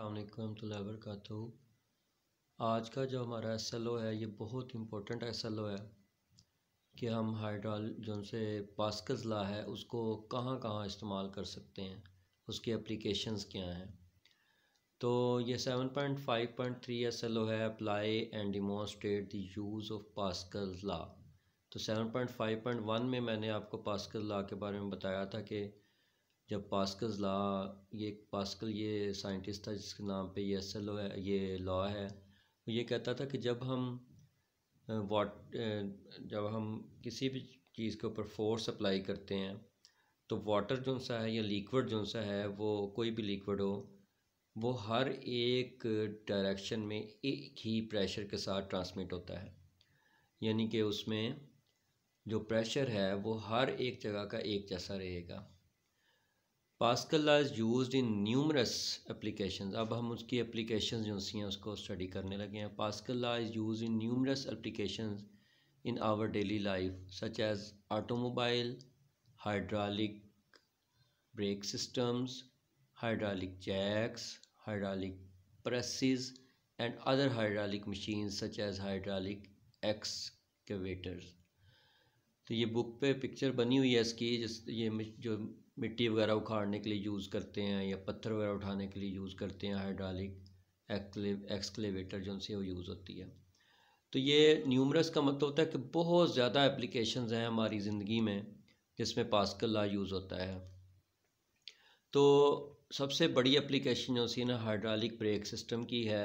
अल्लाम वरक आज का जो हमारा एस एल ओ है ये बहुत इम्पोर्टेंट एस एल ओ है कि हम हाइड्रॉल जो से पास्कज ला है उसको कहाँ कहाँ इस्तेमाल कर सकते हैं उसकी एप्लीकेशंस क्या हैं तो ये 7.5.3 एस एल ओ है apply and demonstrate the use of Pascal law तो 7.5.1 में मैंने आपको पास्कल ला के बारे में बताया था कि जब पास्कल लॉ ये पास्कल ये साइंटिस्ट था जिसके नाम पे ये एस एल है ये लॉ है तो ये कहता था कि जब हम वाट जब हम किसी भी चीज़ के ऊपर फोर्स अप्लाई करते हैं तो वाटर जो सा है या लिक्विड जो सा है वो कोई भी लिक्विड हो वो हर एक डायरेक्शन में एक ही प्रेशर के साथ ट्रांसमिट होता है यानी कि उसमें जो प्रेशर है वो हर एक जगह का एक जैसा रहेगा Pascal law is use in numerous application अब हम उसकी एप्लीकेशन जो सी हैं उसको स्टडी करने लगे हैं Pascal law is use in numerous application in our daily life such as automobile hydraulic brake systems hydraulic jacks, hydraulic and other other machine such as as hydraulic excavators. तो ये book पे picture बनी हुई है इसकी जिस ये जो मिट्टी वगैरह उखाड़ने के लिए यूज़ करते हैं या पत्थर वगैरह उठाने के लिए यूज़ करते हैं हाइड्रालिक एक्सक्लेवेटर जो उनसे वो यूज़ होती है तो ये न्यूमरस का मतलब होता है कि बहुत ज़्यादा एप्लीकेशन हैं हमारी ज़िंदगी में जिसमें पास्कल ला यूज़ होता है तो सबसे बड़ी एप्लीकेशन जो सी ना हाइड्रालिक ब्रेक सिस्टम की है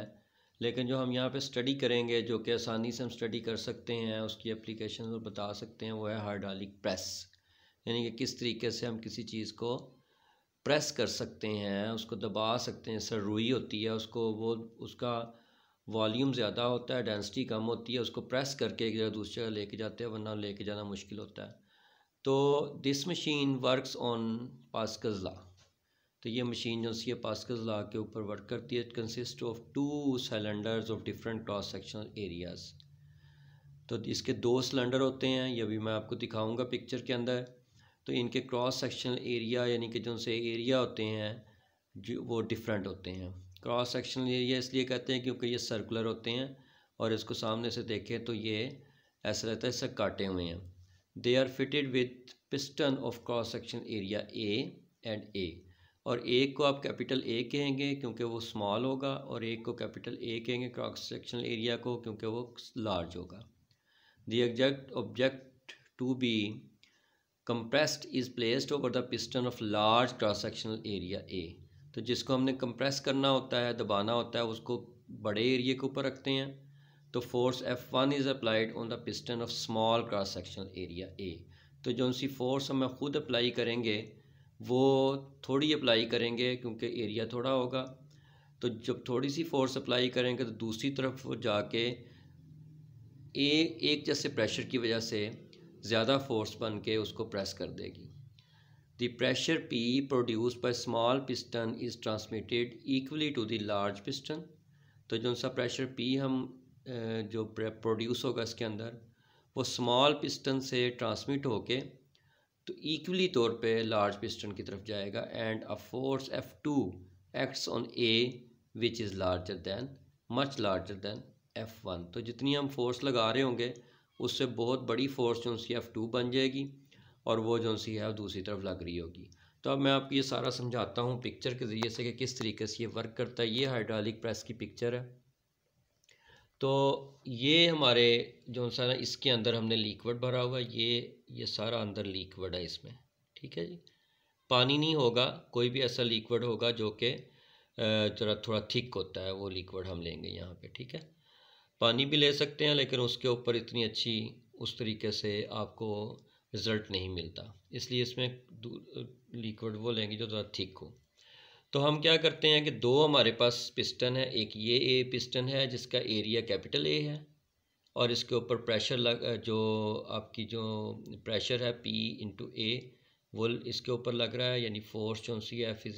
लेकिन जो हम यहाँ पे स्टडी करेंगे जो कि आसानी से हम स्टडी कर सकते हैं उसकी एप्लीकेशन बता सकते हैं वो है हाइड्रालिक प्रेस यानी कि किस तरीके से हम किसी चीज़ को प्रेस कर सकते हैं उसको दबा सकते हैं सर रुई होती है उसको वो उसका वॉल्यूम ज़्यादा होता है डेंसिटी कम होती है उसको प्रेस करके एक जगह दूसरी जगह लेके जाते हैं वरना लेके जाना मुश्किल होता है तो this machine works on Pascal law तो ये मशीन जो सी है पास्कज लॉ के ऊपर वर्क करती है it consist of two cylinders of different cross section areas तो इसके दो सिलेंडर होते हैं ये भी मैं आपको दिखाऊंगा पिक्चर के अंदर तो इनके क्रॉस सेक्शनल एरिया यानी कि जो से एरिया होते हैं जो वो डिफरेंट होते हैं क्रॉस सेक्शनल एरिया इसलिए कहते हैं क्योंकि ये सर्कुलर होते हैं और इसको सामने से देखें तो ये ऐसा रहता है इससे काटे हुए हैं they are fitted with piston of cross section area A and A और ए को आप कैपिटल ए कहेंगे क्योंकि वो स्मॉल होगा और ए को कैपिटल ए कहेंगे क्रॉस सेक्शनल एरिया को क्योंकि वो लार्ज होगा the exact object to be compressed is placed over the piston of large cross sectional area A तो जिसको हमने कंप्रेस करना होता है दबाना होता है उसको बड़े एरिए के ऊपर रखते हैं तो force F one is applied on the piston of small cross sectional area A तो जो सी फोर्स हमें खुद अप्लाई करेंगे वो थोड़ी अप्लाई करेंगे क्योंकि एरिया थोड़ा होगा तो जब थोड़ी सी फोर्स अप्लाई करेंगे तो दूसरी तरफ जाके ए एक जैसे प्रेशर की वजह से ज़्यादा फोर्स बन के उसको प्रेस कर देगी the pressure P produce by small piston is transmitted equally to the large piston तो जो सा प्रेशर पी हम जो प्रोड्यूस होगा इसके अंदर वो स्मॉल पिस्टन से ट्रांसमिट होके तो इक्वली तौर पे लार्ज पिस्टन की तरफ जाएगा and a force F two acts on A which is larger than much larger than F one तो जितनी हम फोर्स लगा रहे होंगे उससे बहुत बड़ी फोर्स जो सी एफ़ टू बन जाएगी और वो जो सी है दूसरी तरफ लग रही होगी तो अब मैं आपको ये सारा समझाता हूँ पिक्चर के ज़रिए से कि किस तरीके से ये वर्क करता है ये हाइड्रोलिक प्रेस की पिक्चर है तो ये हमारे जो सा ना इसके अंदर हमने लिक्वड भरा हुआ ये ये सारा अंदर लिक्वड है इसमें ठीक है जी पानी नहीं होगा कोई भी ऐसा लिक्विड होगा जो कि जरा थोड़ा थिक होता है वो लिक्वड हम लेंगे यहाँ पे ठीक है पानी भी ले सकते हैं लेकिन उसके ऊपर इतनी अच्छी उस तरीके से आपको रिज़ल्ट नहीं मिलता इसलिए इसमें लिक्विड वो लेंगे जो थोड़ा ठीक हो तो हम क्या करते हैं कि दो हमारे पास पिस्टन है एक ये ए पिस्टन है जिसका एरिया कैपिटल ए है और इसके ऊपर प्रेशर लग जो आपकी जो प्रेशर है पी इंटू ए वो इसके ऊपर लग रहा है यानी फोर्स जो सी F is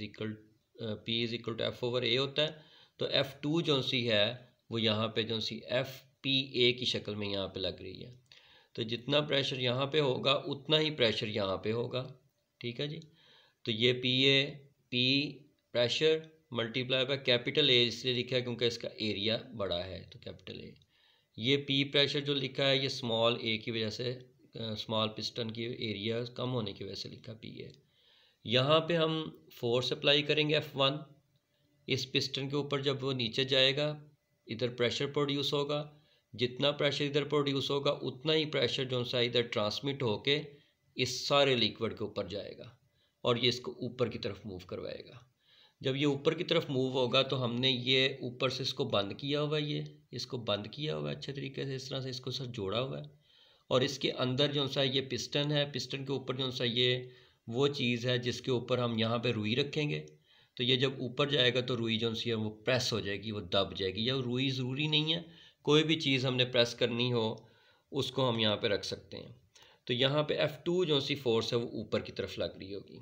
P is equal to F over A होता है तो एफ़ टू जो सी है वो यहाँ पे जो सी एफ पी ए की शक्ल में यहाँ पे लग रही है तो जितना प्रेशर यहाँ पे होगा उतना ही प्रेशर यहाँ पे होगा ठीक है जी तो ये P A P pressure multiply by capital A इसलिए लिखा है क्योंकि इसका एरिया बड़ा है तो कैपिटल ए ये पी प्रेशर जो लिखा है ये स्मॉल ए की वजह से स्मॉल पिस्टन की एरिया कम होने की वजह से लिखा पी ए यहाँ पे हम फोर्स अप्लाई करेंगे एफ़ वन इस पिस्टन के ऊपर जब वो नीचे जाएगा इधर प्रेशर प्रोड्यूस होगा जितना प्रेशर इधर प्रोड्यूस होगा उतना ही प्रेशर जो सा इधर ट्रांसमिट होके इस सारे लिक्विड के ऊपर जाएगा और ये इसको ऊपर की तरफ मूव करवाएगा जब ये ऊपर की तरफ मूव होगा तो हमने ये ऊपर से इसको बंद किया हुआ है ये इसको बंद किया हुआ है अच्छे तरीके से इस तरह से इसको सर जोड़ा हुआ है और इसके अंदर जो सा ये पिस्टन है पिस्टन के ऊपर जो सा ये वो चीज़ है जिसके ऊपर हम यहाँ पे रुई रखेंगे तो ये जब ऊपर जाएगा तो रुई जो सी है वो प्रेस हो जाएगी वो दब जाएगी या रुई ज़रूरी नहीं है कोई भी चीज़ हमने प्रेस करनी हो उसको हम यहाँ पे रख सकते हैं तो यहाँ पे F2 जो सी फोर्स है वो ऊपर की तरफ लग रही होगी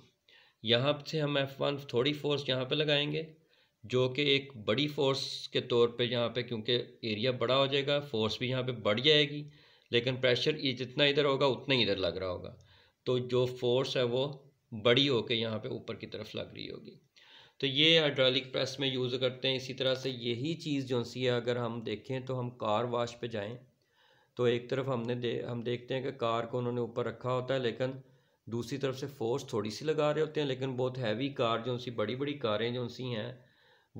यहाँ से हम F1 थोड़ी फोर्स यहाँ पे लगाएंगे जो कि एक बड़ी फोर्स के तौर पे यहाँ पे क्योंकि एरिया बड़ा हो जाएगा फोर्स भी यहाँ पे बढ़ जाएगी लेकिन प्रेशर जितना इधर होगा उतना ही इधर लग रहा होगा तो जो फोर्स है वो बड़ी होकर यहाँ पे ऊपर की तरफ लग रही होगी तो ये हाइड्रोलिक प्रेस में यूज़ करते हैं इसी तरह से यही चीज़ जो सी है अगर हम देखें तो हम कार वाश पे जाएं तो एक तरफ हमने दे हम देखते हैं कि कार को उन्होंने ऊपर रखा होता है लेकिन दूसरी तरफ से फोर्स थोड़ी सी लगा रहे होते हैं लेकिन बहुत हैवी कार जो सी बड़ी बड़ी कारें जो सी हैं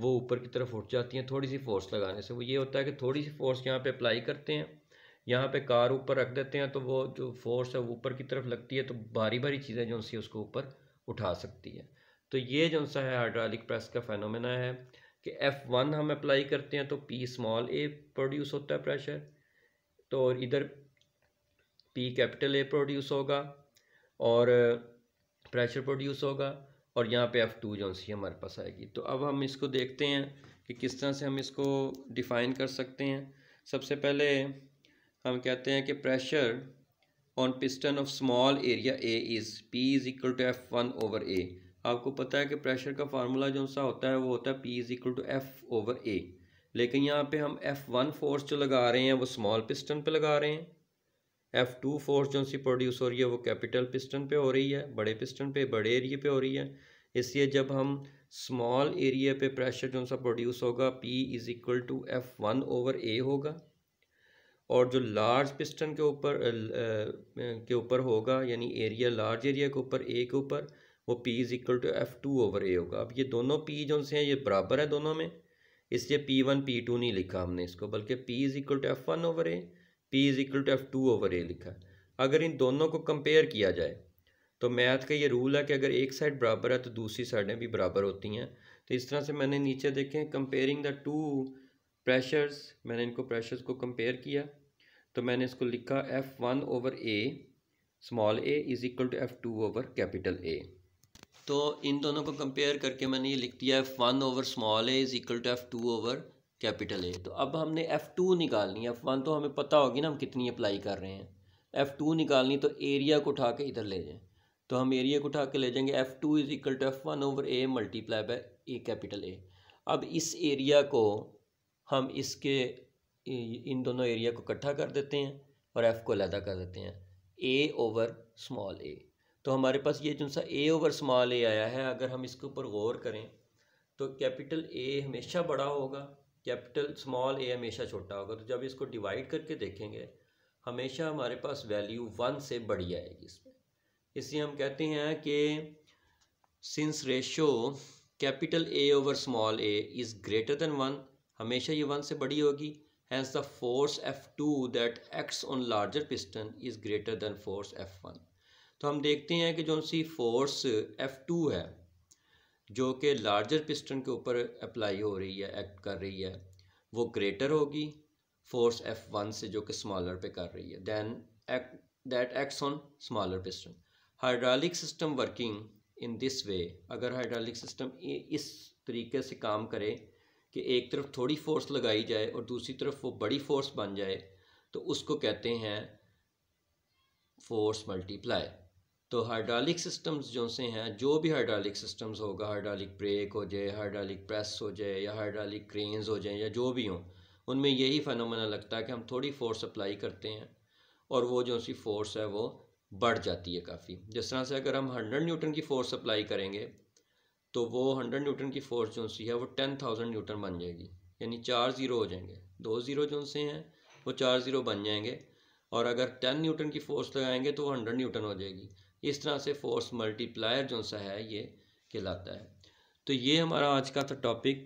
वो ऊपर की तरफ उठ जाती हैं थोड़ी सी फोर्स लगाने से वो ये होता है कि थोड़ी सी फोर्स यहाँ पर अप्लाई करते हैं यहाँ पे कार ऊपर रख देते हैं तो वो जो फोर्स है वो ऊपर की तरफ लगती है तो भारी भारी चीज़ें जो सी उसको ऊपर उठा सकती है तो ये जो सा है हाइड्रोलिक प्रेस का फेनोमेना है कि F1 हम अप्लाई करते हैं तो P स्मॉल ए प्रोड्यूस होता है प्रेशर तो इधर P कैपिटल ए प्रोड्यूस होगा और प्रेशर प्रोड्यूस होगा और यहाँ पे F2 जो सी हमारे पास आएगी तो अब हम इसको देखते हैं कि किस तरह से हम इसको डिफ़ाइन कर सकते हैं सबसे पहले हम कहते हैं कि pressure on piston of small area A is P is equal to F one over A आपको पता है कि प्रेशर का फार्मूला जो सा होता है वो होता है P is equal to F over A लेकिन यहाँ पे हम एफ़ वन फोर्स जो लगा रहे हैं वो स्मॉल पिस्टन पे लगा रहे हैं एफ़ टू फोर्स जो सी प्रोड्यूस हो रही है वो कैपिटल पिस्टन पे हो रही है बड़े पिस्टन पे बड़े एरिए पे हो रही है इसलिए जब हम स्मॉल एरिया पे प्रेशर जो सा प्रोड्यूस होगा P is equal to F one over A होगा और जो लार्ज पिस्टन के ऊपर के ऊपर होगा यानी एरिया लार्ज एरिया के ऊपर ए के ऊपर वो P is equal to F two over A होगा अब ये दोनों P जो से हैं ये बराबर है दोनों में इसलिए P1 वन टू नहीं लिखा हमने इसको बल्कि P is equal to F one over A P is equal to F two over A लिखा अगर इन दोनों को कंपेयर किया जाए तो मैथ का ये रूल है कि अगर एक साइड बराबर है तो दूसरी साइडें भी बराबर होती हैं तो इस तरह से मैंने नीचे देखें कंपेयरिंग द टू प्रेशर्स मैंने इनको प्रेशर्स को कंपेयर किया तो मैंने इसको लिखा F one over A small A is equal to F two over capital A तो इन दोनों को कंपेयर करके मैंने ये लिख दिया F one over small A is equal to F two over capital A तो अब हमने एफ़ टू निकालनी है एफ़ वन तो हमें पता होगी ना हम कितनी अप्लाई कर रहे हैं एफ़ टू निकालनी तो एरिया को उठा के इधर ले जाएँ तो हम एरिया को उठा के ले जाएंगे F two is equal to F one over A multiply by A capital A अब इस एरिया को हम इसके इन दोनों एरिया को इकट्ठा कर देते हैं और एफ़ को अलहदा कर देते हैं ए ओवर स्मॉल ए तो हमारे पास ये जो सा ए ओवर स्मॉल ए आया है अगर हम इसके ऊपर गौर करें तो कैपिटल ए हमेशा बड़ा होगा कैपिटल स्मॉल ए हमेशा छोटा होगा तो जब इसको डिवाइड करके देखेंगे हमेशा हमारे पास वैल्यू वन से बड़ी आएगी इसमें इसलिए हम कहते हैं कि since ratio capital A over small A is greater than one हमेशा ये वन से बड़ी होगी hence the force F two that acts on larger piston is greater than force F one तो हम देखते हैं कि जो सी फोर्स एफ़ टू है जो कि लार्जर पिस्टन के ऊपर अप्लाई हो रही है एक्ट कर रही है वो ग्रेटर होगी फोर्स एफ़ वन से जो कि स्मॉलर पे कर रही है than act that acts on smaller piston hydraulic system working in this way अगर हाइड्रोलिक सिस्टम इस तरीके से काम करे कि एक तरफ थोड़ी फोर्स लगाई जाए और दूसरी तरफ वो बड़ी फोर्स बन जाए तो उसको कहते हैं फोर्स मल्टीप्लाई तो हाइड्रोलिक सिस्टम्स जो से हैं जो भी हाइड्रोलिक सिस्टम्स होगा हाइड्रोलिक ब्रेक हो जाए हाइड्रोलिक प्रेस हो जाए या हाइड्रोलिक क्रेन्स हो जाए या जो भी हों उनमें यही फ़नोमेना लगता है कि हम थोड़ी फोर्स अप्लाई करते हैं और वो जो सी फोर्स है वो बढ़ जाती है काफ़ी जिस तरह से अगर हम हंड्रेड न्यूटन की फोर्स अप्लाई करेंगे तो वो हंड्रेड न्यूटन की फोर्स जो सी है वो टेन थाउजेंड न्यूटन बन जाएगी यानी चार ज़ीरो हो जाएंगे दो ज़ीरो जो से हैं वो चार ज़ीरो बन जाएंगे और अगर टेन न्यूटन की फोर्स लगाएंगे तो वो हंड्रेड न्यूटन हो जाएगी इस तरह से फोर्स मल्टीप्लायर जो सा है ये कहलाता है तो ये हमारा आज का था टॉपिक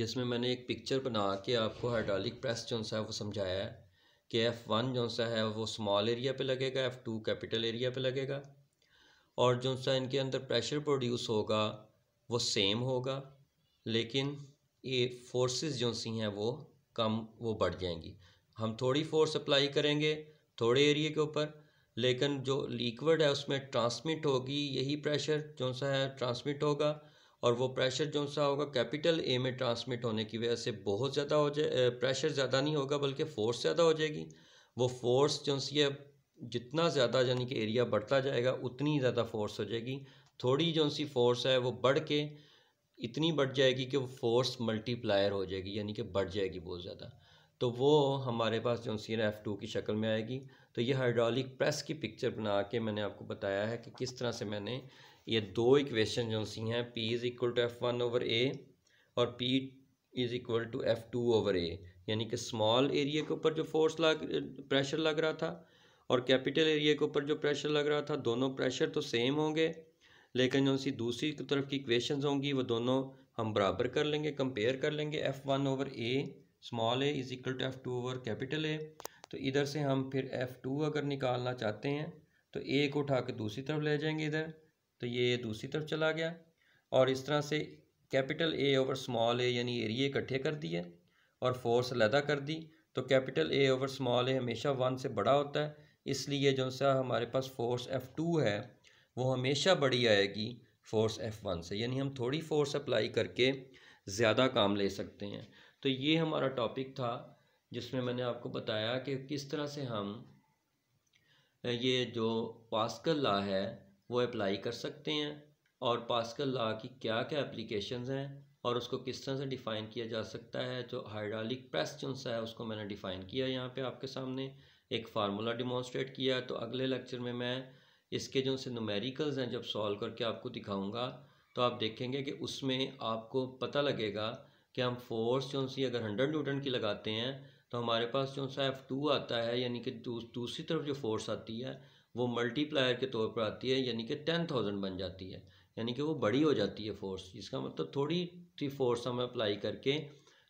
जिसमें मैंने एक पिक्चर बना के आपको हाइड्रोलिक प्रेस जो सा है वो समझाया है कि एफ़ वन जो सा है वो स्मॉल एरिया पे लगेगा एफ़ टू कैपिटल एरिया पे लगेगा और जो सा इनके अंदर प्रेशर प्रोड्यूस होगा वो सेम होगा लेकिन ये फोर्सेस जो सी हैं वो कम वो बढ़ जाएंगी हम थोड़ी फोर्स अप्लाई करेंगे थोड़े एरिए के ऊपर लेकिन जो लिक्विड है उसमें ट्रांसमिट होगी यही प्रेशर जो सा है ट्रांसमिट होगा और वो प्रेशर जो सा होगा कैपिटल ए में ट्रांसमिट होने की वजह से बहुत ज़्यादा हो जाए प्रेशर ज़्यादा नहीं होगा बल्कि फोर्स ज़्यादा हो जाएगी वो फोर्स जो सी है जितना ज़्यादा यानी कि एरिया बढ़ता जाएगा उतनी ज़्यादा फोर्स हो जाएगी थोड़ी जो सी फोर्स है वो बढ़ के इतनी बढ़ जाएगी कि वो फोर्स मल्टीप्लायर हो जाएगी यानी कि बढ़ जाएगी बहुत ज़्यादा तो वो हमारे पास जो सी एफ टू की शक्ल में आएगी तो ये हाइड्रोलिक प्रेस की पिक्चर बना के मैंने आपको बताया है कि किस तरह से मैंने ये दो इक्वेशन जो सी हैं P is equal to F one over A और P is equal to F two over A यानी कि स्मॉल एरिया के ऊपर जो फोर्स लग प्रेशर लग रहा था और कैपिटल एरिया के ऊपर जो प्रेशर लग रहा था दोनों प्रेशर तो सेम होंगे लेकिन जो सी दूसरी तरफ की इक्वेशन होंगी वो दोनों हम बराबर कर लेंगे कंपेयर कर लेंगे F one over A small A is equal to F two over capital A तो इधर से हम फिर एफ़ टू अगर निकालना चाहते हैं तो ए को उठा के दूसरी तरफ ले जाएंगे इधर तो ये दूसरी तरफ चला गया और इस तरह से capital A over small A यानी एरिए इकट्ठे कर दिए और फोर्स अलहदा कर दी तो capital A over small A हमेशा वन से बड़ा होता है इसलिए जो सा हमारे पास फोर्स एफ़ टू है वो हमेशा बड़ी आएगी फोर्स एफ़ वन से यानी हम थोड़ी फोर्स अप्लाई करके ज़्यादा काम ले सकते हैं तो ये हमारा टॉपिक था जिसमें मैंने आपको बताया कि किस तरह से हम ये जो पास्कल ला है वो अप्लाई कर सकते हैं और पास्कल ला की क्या क्या एप्लीकेशंस हैं और उसको किस तरह से डिफ़ाइन किया जा सकता है जो हाइड्रोलिक प्रेस चुनस है उसको मैंने डिफ़ाइन किया यहाँ पे आपके सामने एक फार्मूला डिमॉन्स्ट्रेट किया है तो अगले लेक्चर में मैं इसके जो से हैं जब सॉल्व करके आपको दिखाऊँगा तो आप देखेंगे कि उसमें आपको पता लगेगा कि हम फोर्स जो सी अगर हंड्रेड न्यूटन की लगाते हैं तो हमारे पास जो सा एफ़ टू आता है यानी कि दूसरी तरफ जो फोर्स आती है वो मल्टीप्लायर के तौर पर आती है यानी कि टेन थाउजेंड बन जाती है यानी कि वो बड़ी हो जाती है फोर्स इसका मतलब थोड़ी सी फोर्स हम अप्लाई करके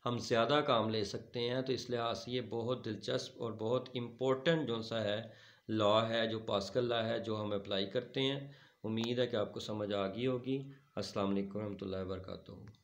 हम ज़्यादा काम ले सकते हैं तो इस लिहाज से ये बहुत दिलचस्प और बहुत इम्पोर्टेंट जो सा है लॉ है जो पासकल लॉ है जो हम अप्लाई करते हैं उम्मीद है कि आपको समझ आ गई होगी अस्सलाम वालेकुम रहमतुल्लाहि